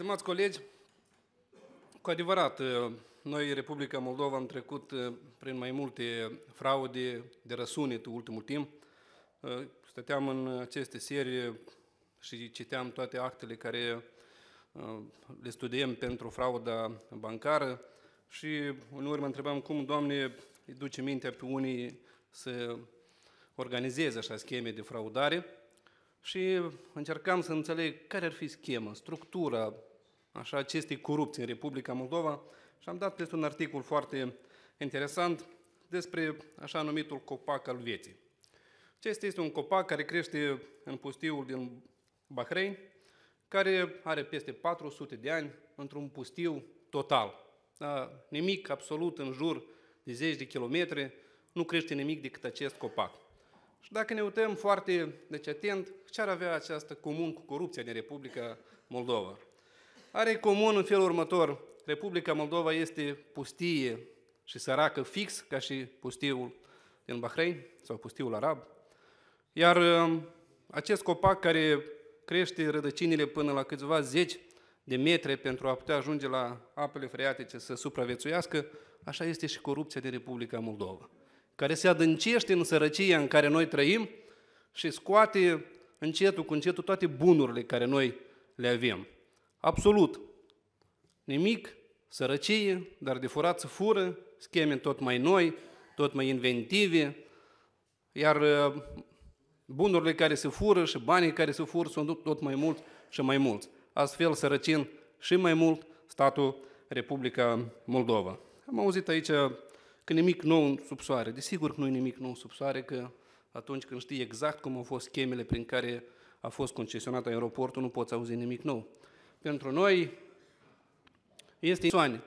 Stimați colegi, cu adevărat, uh, noi, Republica Moldova, am trecut uh, prin mai multe fraude de răsunet în ultimul timp. Uh, stăteam în aceste serii și citeam toate actele care le studiem pentru frauda bancară și uneori mă întrebam cum, Doamne, îi duce mintea pe unii să organizeze așa scheme de fraudare și încercam să înțeleg care ar fi schema, structura, așa, acestei corupții în Republica Moldova și am dat peste un articol foarte interesant despre așa numitul copac al vieții. Acesta este un copac care crește în pustiul din Bahrein, care are peste 400 de ani într-un pustiu total. Da, nimic absolut în jur de zeci de kilometri, nu crește nimic decât acest copac. Și dacă ne uităm foarte deci, atent, ce ar avea această comun cu corupția din Republica Moldova? are comun în felul următor. Republica Moldova este pustie și săracă fix, ca și pustiul din Bahrein sau pustiul arab. Iar um, acest copac care crește rădăcinile până la câțiva zeci de metri pentru a putea ajunge la apele freatice să supraviețuiască, așa este și corupția din Republica Moldova, care se adâncește în sărăcia în care noi trăim și scoate încetul cu încetul toate bunurile care noi le avem absolut. Nimic, sărăcie, dar de furat să fură, scheme tot mai noi, tot mai inventive, iar uh, bunurile care se fură și banii care se fură sunt tot mai mulți și mai mulți. Astfel sărăcin și mai mult statul Republica Moldova. Am auzit aici că nimic nou în subsoare. Desigur că nu e nimic nou în subsoare, că atunci când știi exact cum au fost schemele prin care a fost concesionat aeroportul, nu poți auzi nimic nou pentru noi este Soane.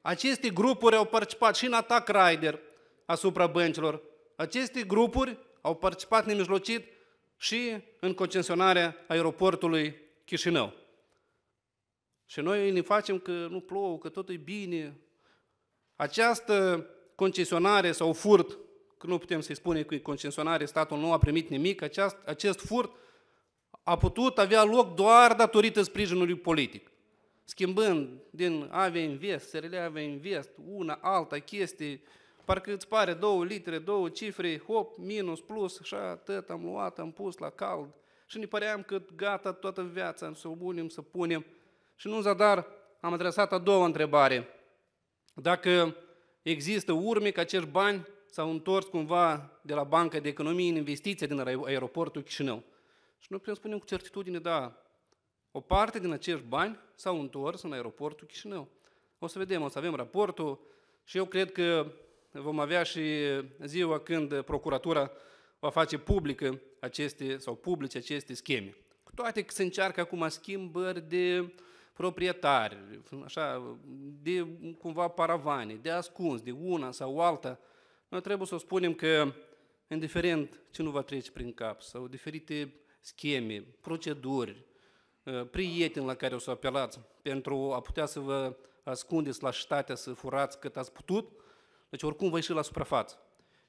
Aceste grupuri au participat și în atac rider asupra băncilor. Aceste grupuri au participat nemijlocit și în concesionarea aeroportului Chișinău. Și noi ne facem că nu plouă, că tot e bine. Această concesionare sau furt, că nu putem să-i spunem că e concesionare, statul nu a primit nimic, acest, acest furt a putut avea loc doar datorită sprijinului politic. Schimbând din AVE Invest, SRL AVE Invest, una, alta chestie, parcă îți pare două litere, două cifre, hop, minus, plus, așa, atât am luat, am pus la cald. Și ne păream că gata, toată viața, să obunim, să punem. Și nu zadar am adresat a doua întrebare. Dacă există urme că acești bani s-au întors cumva de la Banca de Economie în investiție din aeroportul Chișinău. Și noi putem spune cu certitudine, da, o parte din acești bani s-au întors în aeroportul Chișinău. O să vedem, o să avem raportul și eu cred că vom avea și ziua când procuratura va face publică aceste, sau publice aceste scheme. Cu toate că se încearcă acum schimbări de proprietari, așa, de cumva paravane, de ascuns, de una sau alta, noi trebuie să spunem că, indiferent ce nu va trece prin cap, sau diferite scheme, proceduri, uh, prieteni la care o să apelați pentru a putea să vă ascundeți la ștatea, să furați cât ați putut, deci oricum vă ieși la suprafață.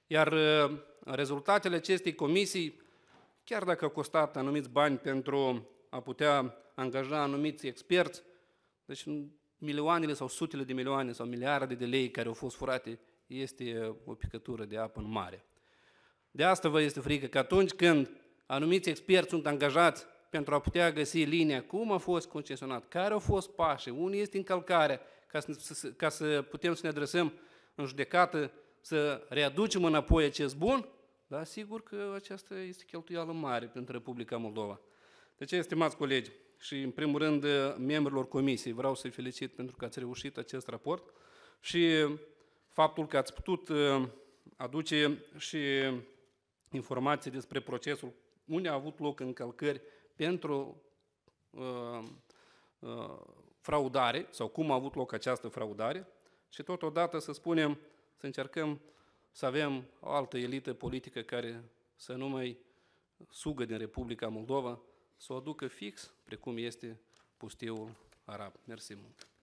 Iar uh, rezultatele acestei comisii, chiar dacă a costat anumiți bani pentru a putea angaja anumiți experți, deci milioanele sau sutele de milioane sau miliarde de lei care au fost furate este o picătură de apă în mare. De asta vă este frică că atunci când anumiți experți sunt angajați pentru a putea găsi linia, cum a fost concesionat, care au fost pașii, unii este încălcarea, ca să, ca să putem să ne adresăm în judecată, să readucem înapoi acest bun, dar sigur că aceasta este cheltuială mare pentru Republica Moldova. De ce, colegi, și în primul rând membrilor comisiei, vreau să-i felicit pentru că ați reușit acest raport și faptul că ați putut uh, aduce și informații despre procesul unde au avut loc încălcări pentru uh, uh, fraudare sau cum a avut loc această fraudare și totodată să spunem, să încercăm să avem o altă elită politică care să nu mai sugă din Republica Moldova, să o aducă fix precum este pustiul arab. Mersi mult!